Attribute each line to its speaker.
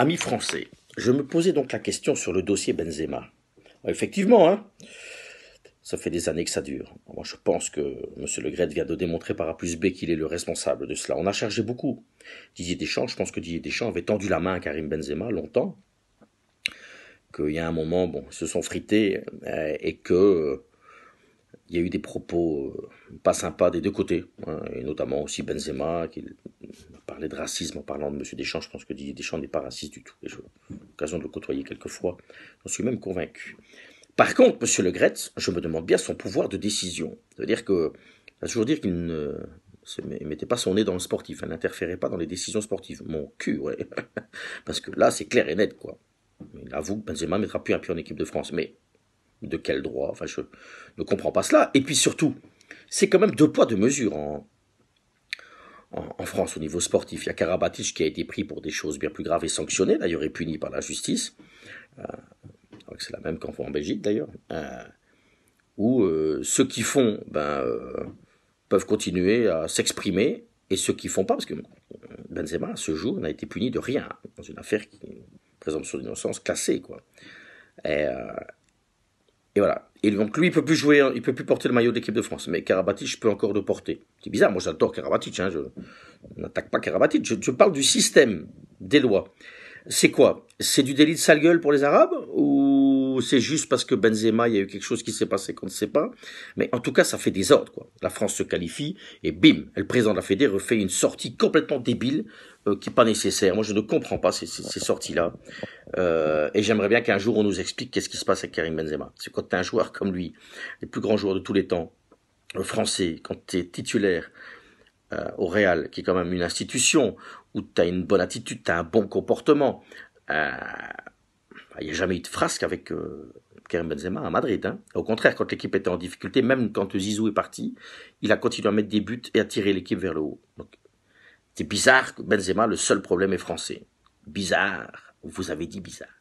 Speaker 1: Amis français, je me posais donc la question sur le dossier Benzema. Effectivement, hein ça fait des années que ça dure. Moi, je pense que M. Le vient de démontrer par A plus B qu'il est le responsable de cela. On a chargé beaucoup. Didier Deschamps, je pense que Didier Deschamps avait tendu la main à Karim Benzema longtemps. Qu'il y a un moment, bon, ils se sont frités euh, et que il y a eu des propos euh, pas sympas des deux côtés, hein, et notamment aussi Benzema qui de racisme en parlant de M. Deschamps. Je pense que Didier Deschamps n'est pas raciste du tout. J'ai eu l'occasion de le côtoyer quelques fois. J'en suis même convaincu. Par contre, M. Le Gretz, je me demande bien son pouvoir de décision. cest à dire que, à toujours dire qu'il ne mettait pas son nez dans le sportif. il n'interférait pas dans les décisions sportives. Mon cul, ouais. Parce que là, c'est clair et net, quoi. Il avoue que Benzema mettra plus un pied en équipe de France. Mais de quel droit Enfin, je ne comprends pas cela. Et puis surtout, c'est quand même deux poids, deux mesures en, hein en, France au niveau sportif. Il y a Karabatic qui a été pris pour des choses bien plus graves et sanctionné, d'ailleurs, et puni par la justice. Euh, c'est la même qu'en en Belgique, d'ailleurs. Euh, où euh, ceux qui font ben, peuvent continuer à s'exprimer, et ceux qui font pas, parce que Benzema, ce jour, n'a été puni de rien, dans une affaire qui présomption d'innocence classée. Quoi. et voilà. Et donc lui, il peut plus jouer, hein, il peut plus porter le maillot d'équipe de France. Mais Karabatic peux encore le porter. C'est bizarre, moi j'adore Karabatic. Hein, je n'attaque pas Karabatic. Je, parle du système des lois. C'est quoi C'est du délit de sale pour les Arabes ou c'est juste parce que Benzema, il y a eu quelque chose qui s'est passé qu'on ne sait pas. Mais en tout cas, ça fait des ordres, quoi. La France se qualifie et bim, le président de la Fédé refait une sortie complètement débile euh, qui n'est pas nécessaire. Moi, je ne comprends pas ces, sorties-là. Euh, et j'aimerais bien qu'un jour, on nous explique qu'est-ce qui se passe avec Karim Benzema. C'est quand tu un joueur comme lui, les plus grands joueurs de tous les temps, euh, français, quand tu es titulaire au Real, qui est quand même une institution, où tu as une bonne attitude, tu as un bon comportement, euh, ah, il n'y a jamais eu de frasque avec euh, Karim Benzema à Madrid. Hein. Au contraire, quand l'équipe était en difficulté, même quand Zizou est parti, il a continué à mettre des buts et à tirer l'équipe vers le haut. c'est bizarre que Benzema, le seul problème est français. Bizarre. Vous avez dit bizarre.